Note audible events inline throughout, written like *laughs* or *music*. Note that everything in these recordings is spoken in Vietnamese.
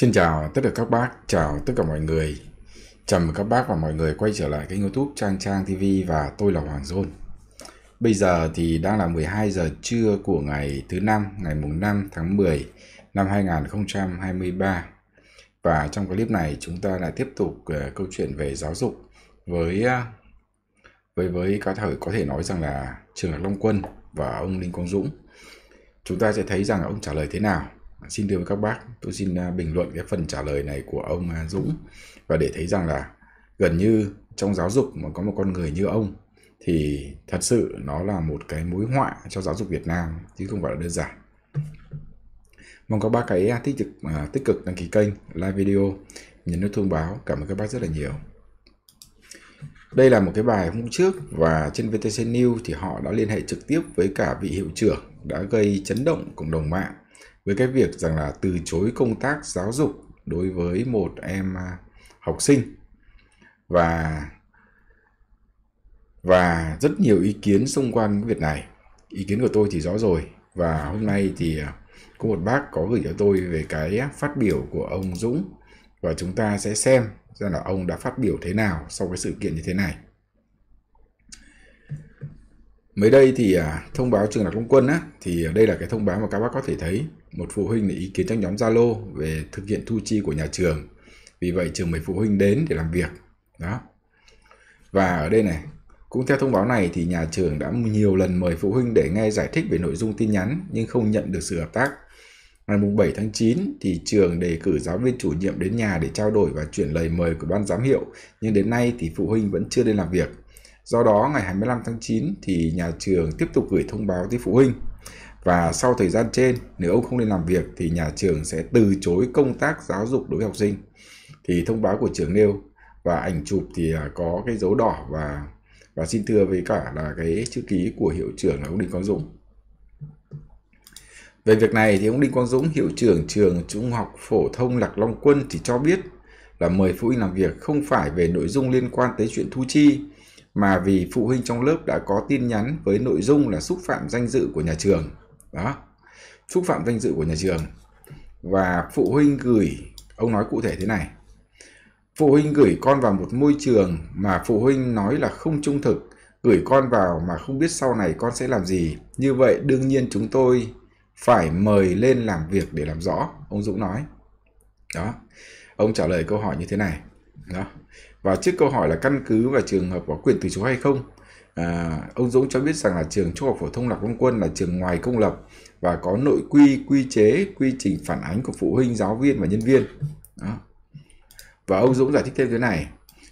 Xin chào tất cả các bác, chào tất cả mọi người. Chào mừng các bác và mọi người quay trở lại kênh youtube Trang Trang TV và tôi là Hoàng Dôn. Bây giờ thì đang là 12 giờ trưa của ngày thứ năm, ngày mùng 5 tháng 10 năm 2023. Và trong clip này chúng ta lại tiếp tục uh, câu chuyện về giáo dục với uh, với với cá thể có thể nói rằng là trường Lạc Long Quân và ông Đinh Quang Dũng. Chúng ta sẽ thấy rằng ông trả lời thế nào xin thưa các bác tôi xin à, bình luận cái phần trả lời này của ông à, Dũng và để thấy rằng là gần như trong giáo dục mà có một con người như ông thì thật sự nó là một cái mối họa cho giáo dục Việt Nam chứ không phải là đơn giản mong các bác hãy à, tích cực tích cực đăng ký kênh like video nhấn nút thông báo cảm ơn các bác rất là nhiều đây là một cái bài hôm trước và trên VTC News thì họ đã liên hệ trực tiếp với cả vị hiệu trưởng đã gây chấn động cộng đồng mạng với cái việc rằng là từ chối công tác giáo dục đối với một em à, học sinh và và rất nhiều ý kiến xung quanh cái việc này ý kiến của tôi thì rõ rồi và hôm nay thì à, có một bác có gửi cho tôi về cái phát biểu của ông Dũng và chúng ta sẽ xem xem là ông đã phát biểu thế nào sau cái sự kiện như thế này mới đây thì à, thông báo trường đại công quân á thì đây là cái thông báo mà các bác có thể thấy một phụ huynh để ý kiến trong nhóm Zalo về thực hiện thu chi của nhà trường. Vì vậy trường mời phụ huynh đến để làm việc. Đó. Và ở đây này, cũng theo thông báo này thì nhà trường đã nhiều lần mời phụ huynh để nghe giải thích về nội dung tin nhắn nhưng không nhận được sự hợp tác. Ngày 7 tháng 9 thì trường đề cử giáo viên chủ nhiệm đến nhà để trao đổi và chuyển lời mời của ban giám hiệu, nhưng đến nay thì phụ huynh vẫn chưa đến làm việc. Do đó ngày 25 tháng 9 thì nhà trường tiếp tục gửi thông báo tới phụ huynh và sau thời gian trên nếu ông không lên làm việc thì nhà trường sẽ từ chối công tác giáo dục đối với học sinh thì thông báo của trường nêu và ảnh chụp thì à, có cái dấu đỏ và và xin thưa với cả là cái chữ ký của hiệu trưởng là ông Đinh Quang Dũng về việc này thì ông Đinh Quang Dũng hiệu trưởng trường Trung học phổ thông Lạc Long Quân thì cho biết là mời phụ huynh làm việc không phải về nội dung liên quan tới chuyện thu chi mà vì phụ huynh trong lớp đã có tin nhắn với nội dung là xúc phạm danh dự của nhà trường đó xúc phạm danh dự của nhà trường và phụ huynh gửi ông nói cụ thể thế này phụ huynh gửi con vào một môi trường mà phụ huynh nói là không trung thực gửi con vào mà không biết sau này con sẽ làm gì như vậy đương nhiên chúng tôi phải mời lên làm việc để làm rõ ông dũng nói đó ông trả lời câu hỏi như thế này đó và trước câu hỏi là căn cứ và trường hợp có quyền từ chối hay không À, ông Dũng cho biết rằng là trường Trung học phổ thông Lạc Long Quân là trường ngoài công lập và có nội quy, quy chế, quy trình phản ánh của phụ huynh, giáo viên và nhân viên. Đó. Và ông Dũng giải thích thêm thế này.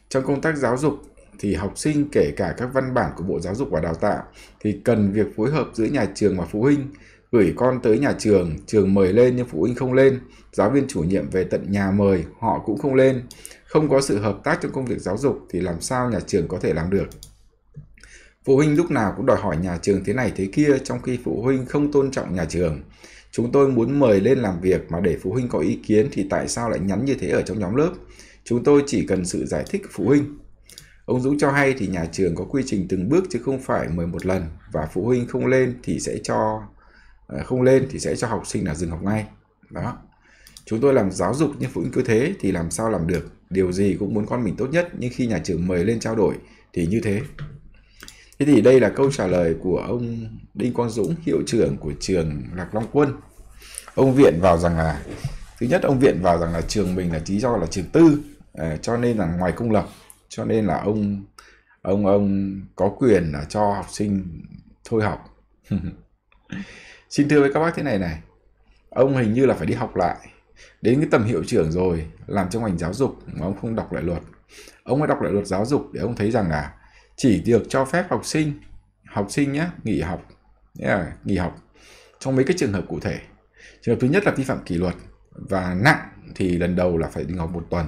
Trong công tác giáo dục thì học sinh kể cả các văn bản của Bộ Giáo dục và Đào tạo thì cần việc phối hợp giữa nhà trường và phụ huynh gửi con tới nhà trường, trường mời lên nhưng phụ huynh không lên, giáo viên chủ nhiệm về tận nhà mời, họ cũng không lên. Không có sự hợp tác trong công việc giáo dục thì làm sao nhà trường có thể làm được? Phụ huynh lúc nào cũng đòi hỏi nhà trường thế này thế kia trong khi phụ huynh không tôn trọng nhà trường. Chúng tôi muốn mời lên làm việc mà để phụ huynh có ý kiến thì tại sao lại nhắn như thế ở trong nhóm lớp? Chúng tôi chỉ cần sự giải thích phụ huynh. Ông Dũng cho hay thì nhà trường có quy trình từng bước chứ không phải mời một lần và phụ huynh không lên thì sẽ cho ờ, không lên thì sẽ cho học sinh là dừng học ngay. Đó. Chúng tôi làm giáo dục nhưng phụ huynh cứ thế thì làm sao làm được? Điều gì cũng muốn con mình tốt nhất nhưng khi nhà trường mời lên trao đổi thì như thế. Thế thì đây là câu trả lời của ông Đinh Quang Dũng, hiệu trưởng của trường Lạc Long Quân. Ông viện vào rằng là thứ nhất ông viện vào rằng là trường mình là lý do là trường tư, à, cho nên là ngoài công lập, cho nên là ông ông ông có quyền là cho học sinh thôi học. *laughs* Xin thưa với các bác thế này này, ông hình như là phải đi học lại đến cái tầm hiệu trưởng rồi làm trong ngành giáo dục mà ông không đọc lại luật ông phải đọc lại luật giáo dục để ông thấy rằng là chỉ được cho phép học sinh học sinh nhé nghỉ học là nghỉ học trong mấy cái trường hợp cụ thể trường hợp thứ nhất là vi phạm kỷ luật và nặng thì lần đầu là phải đình học một tuần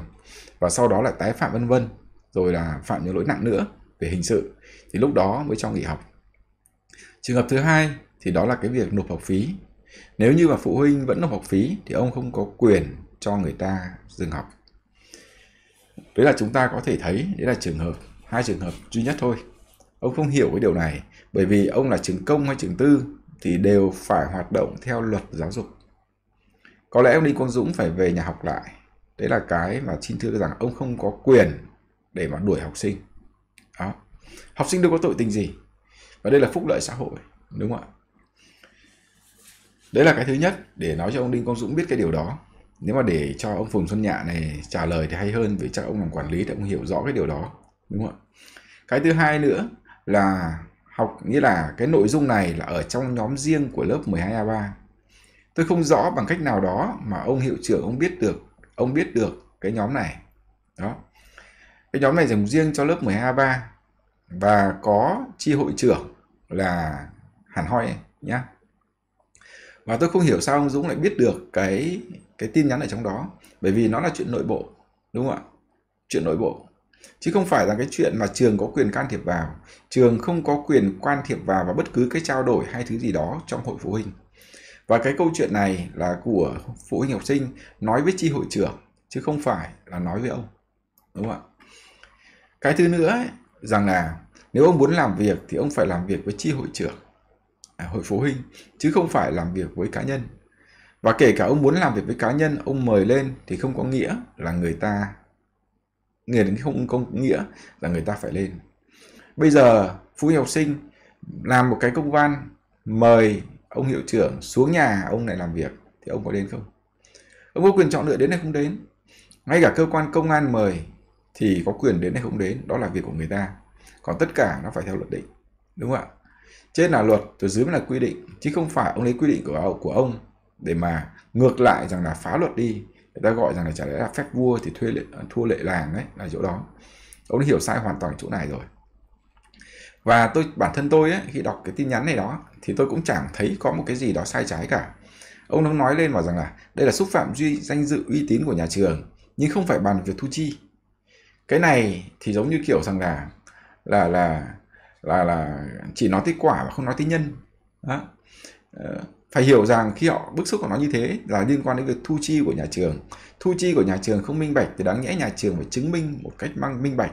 và sau đó là tái phạm vân vân rồi là phạm những lỗi nặng nữa về hình sự thì lúc đó mới cho nghỉ học trường hợp thứ hai thì đó là cái việc nộp học phí nếu như mà phụ huynh vẫn nộp học phí thì ông không có quyền cho người ta dừng học đấy là chúng ta có thể thấy đấy là trường hợp hai trường hợp duy nhất thôi ông không hiểu cái điều này bởi vì ông là trường công hay trường tư thì đều phải hoạt động theo luật giáo dục có lẽ ông đinh quang dũng phải về nhà học lại đấy là cái mà xin thưa rằng ông không có quyền để mà đuổi học sinh đó học sinh đâu có tội tình gì và đây là phúc lợi xã hội đúng không ạ đấy là cái thứ nhất để nói cho ông đinh quang dũng biết cái điều đó nếu mà để cho ông phùng xuân nhạ này trả lời thì hay hơn vì chắc ông làm quản lý thì ông hiểu rõ cái điều đó đúng không cái thứ hai nữa là học nghĩa là cái nội dung này là ở trong nhóm riêng của lớp 12A3 tôi không rõ bằng cách nào đó mà ông hiệu trưởng ông biết được ông biết được cái nhóm này đó cái nhóm này dành riêng cho lớp 12A3 và có chi hội trưởng là Hàn Hoi nhá và tôi không hiểu sao ông Dũng lại biết được cái cái tin nhắn ở trong đó bởi vì nó là chuyện nội bộ đúng không ạ chuyện nội bộ chứ không phải là cái chuyện mà trường có quyền can thiệp vào trường không có quyền can thiệp vào và bất cứ cái trao đổi hay thứ gì đó trong hội phụ huynh và cái câu chuyện này là của phụ huynh học sinh nói với chi hội trưởng chứ không phải là nói với ông đúng không ạ cái thứ nữa ấy, rằng là nếu ông muốn làm việc thì ông phải làm việc với chi hội trưởng à, hội phụ huynh chứ không phải làm việc với cá nhân và kể cả ông muốn làm việc với cá nhân ông mời lên thì không có nghĩa là người ta nghĩa đến không công nghĩa là người ta phải lên bây giờ phụ huynh học sinh làm một cái công văn mời ông hiệu trưởng xuống nhà ông này làm việc thì ông có đến không ông có quyền chọn lựa đến hay không đến ngay cả cơ quan công an mời thì có quyền đến hay không đến đó là việc của người ta còn tất cả nó phải theo luật định đúng không ạ trên là luật từ dưới là quy định chứ không phải ông lấy quy định của của ông để mà ngược lại rằng là phá luật đi người ta gọi rằng là chả lẽ là phép vua thì thuê lệ, thua lệ làng đấy là chỗ đó ông hiểu sai hoàn toàn chỗ này rồi và tôi bản thân tôi ấy, khi đọc cái tin nhắn này đó thì tôi cũng chẳng thấy có một cái gì đó sai trái cả ông nó nói lên mà rằng là đây là xúc phạm duy danh dự uy tín của nhà trường nhưng không phải bàn việc thu chi cái này thì giống như kiểu rằng là là là là là chỉ nói tới quả và không nói tới nhân đó. Ờ, phải hiểu rằng khi họ bức xúc của nó như thế là liên quan đến việc thu chi của nhà trường thu chi của nhà trường không minh bạch thì đáng nhẽ nhà trường phải chứng minh một cách mang minh bạch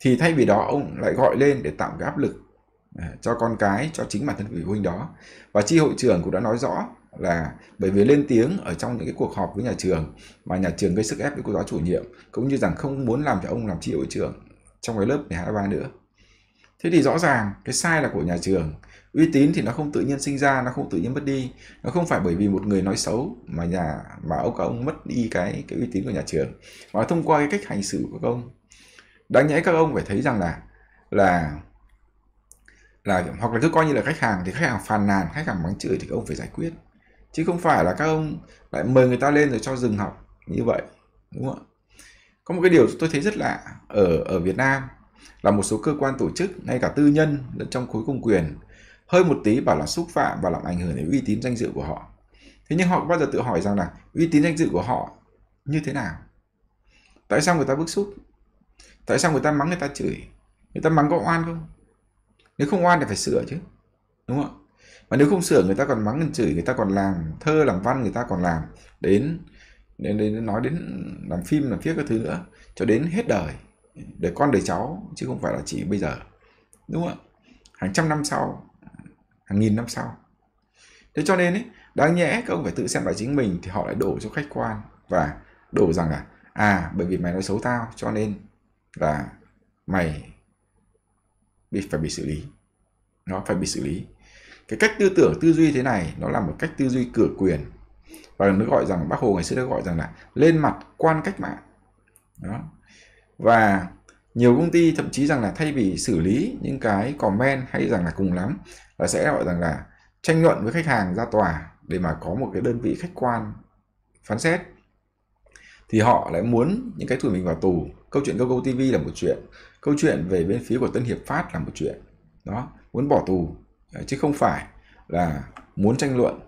thì thay vì đó ông lại gọi lên để tạo cái áp lực à, cho con cái cho chính bản thân người huynh đó và chi hội trưởng cũng đã nói rõ là bởi vì lên tiếng ở trong những cái cuộc họp với nhà trường mà nhà trường gây sức ép với cô giáo chủ nhiệm cũng như rằng không muốn làm cho ông làm chi hội trưởng trong cái lớp 12 ba nữa thế thì rõ ràng cái sai là của nhà trường uy tín thì nó không tự nhiên sinh ra nó không tự nhiên mất đi nó không phải bởi vì một người nói xấu mà nhà mà ông các ông mất đi cái cái uy tín của nhà trường mà thông qua cái cách hành xử của các ông đáng nhẽ các ông phải thấy rằng là là là hoặc là cứ coi như là khách hàng thì khách hàng phàn nàn khách hàng mắng chửi thì các ông phải giải quyết chứ không phải là các ông lại mời người ta lên rồi cho dừng học như vậy đúng không ạ có một cái điều tôi thấy rất lạ ở ở Việt Nam là một số cơ quan tổ chức ngay cả tư nhân lẫn trong khối công quyền hơi một tí bảo là xúc phạm và làm ảnh hưởng đến uy tín danh dự của họ thế nhưng họ bao giờ tự hỏi rằng là uy tín danh dự của họ như thế nào tại sao người ta bức xúc tại sao người ta mắng người ta chửi người ta mắng có oan không nếu không oan thì phải sửa chứ đúng không mà nếu không sửa người ta còn mắng người chửi người ta còn làm thơ làm văn người ta còn làm đến đến, đến nói đến làm phim làm viết các thứ nữa cho đến hết đời để con đời cháu chứ không phải là chỉ bây giờ đúng không ạ hàng trăm năm sau hàng nghìn năm sau thế cho nên ấy, đáng nhẽ các ông phải tự xem lại chính mình thì họ lại đổ cho khách quan và đổ rằng là à bởi vì mày nói xấu tao cho nên là mày bị phải bị xử lý nó phải bị xử lý cái cách tư tưởng tư duy thế này nó là một cách tư duy cửa quyền và nó gọi rằng bác hồ ngày xưa đã gọi rằng là lên mặt quan cách mạng đó và nhiều công ty thậm chí rằng là thay vì xử lý những cái comment hay rằng là cùng lắm là sẽ gọi rằng là tranh luận với khách hàng ra tòa để mà có một cái đơn vị khách quan phán xét thì họ lại muốn những cái tuổi mình vào tù câu chuyện Google TV là một chuyện câu chuyện về bên phía của Tân Hiệp Phát là một chuyện đó muốn bỏ tù chứ không phải là muốn tranh luận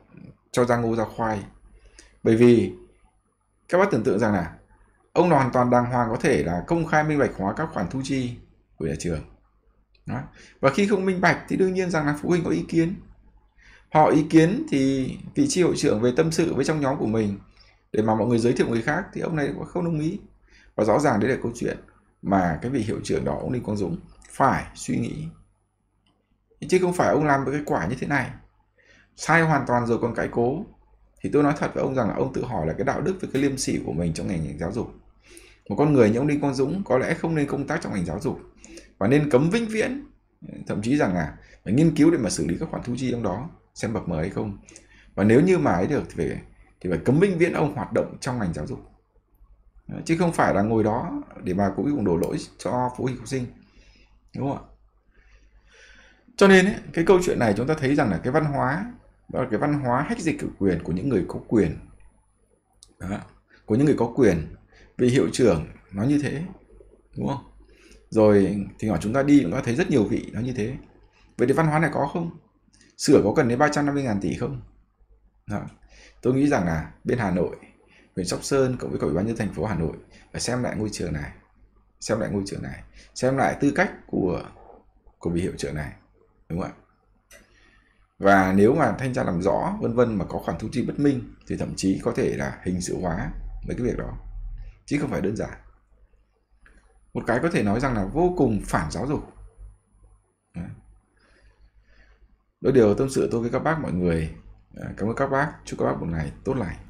cho ra ngô ra khoai bởi vì các bác tưởng tượng rằng là ông hoàn toàn đàng hoàng có thể là công khai minh bạch hóa các khoản thu chi của nhà trường đó. và khi không minh bạch thì đương nhiên rằng là phụ huynh có ý kiến họ ý kiến thì vị tri hội trưởng về tâm sự với trong nhóm của mình để mà mọi người giới thiệu người khác thì ông này cũng không đồng ý và rõ ràng đấy là câu chuyện mà cái vị hiệu trưởng đó ông Đinh Quang Dũng phải suy nghĩ chứ không phải ông làm một cái quả như thế này sai hoàn toàn rồi còn cãi cố thì tôi nói thật với ông rằng là ông tự hỏi là cái đạo đức với cái liêm sỉ của mình trong ngành giáo dục một con người như ông Đinh Quang Dũng có lẽ không nên công tác trong ngành giáo dục và nên cấm vĩnh viễn thậm chí rằng là phải nghiên cứu để mà xử lý các khoản thu chi trong đó xem bậc mới hay không và nếu như mà ấy được thì phải thì phải cấm vĩnh viễn ông hoạt động trong ngành giáo dục chứ không phải là ngồi đó để mà cũng cùng đổ lỗi cho phụ huynh học sinh đúng không ạ cho nên ấy, cái câu chuyện này chúng ta thấy rằng là cái văn hóa đó là cái văn hóa hách dịch cử quyền của những người có quyền đó. của những người có quyền về hiệu trưởng nó như thế đúng không rồi thì hỏi chúng ta đi chúng ta thấy rất nhiều vị nó như thế vậy thì văn hóa này có không sửa có cần đến 350 ngàn tỷ không Đó. Dạ. tôi nghĩ rằng là bên Hà Nội huyện Sóc Sơn cộng với cả ủy ban nhân thành phố Hà Nội phải xem lại ngôi trường này xem lại ngôi trường này xem lại tư cách của của vị hiệu trưởng này đúng không ạ và nếu mà thanh tra làm rõ vân vân mà có khoản thu chi bất minh thì thậm chí có thể là hình sự hóa mấy cái việc đó chứ không phải đơn giản một cái có thể nói rằng là vô cùng phản giáo dục đôi điều tâm sự tôi với các bác mọi người cảm ơn các bác chúc các bác một ngày tốt lành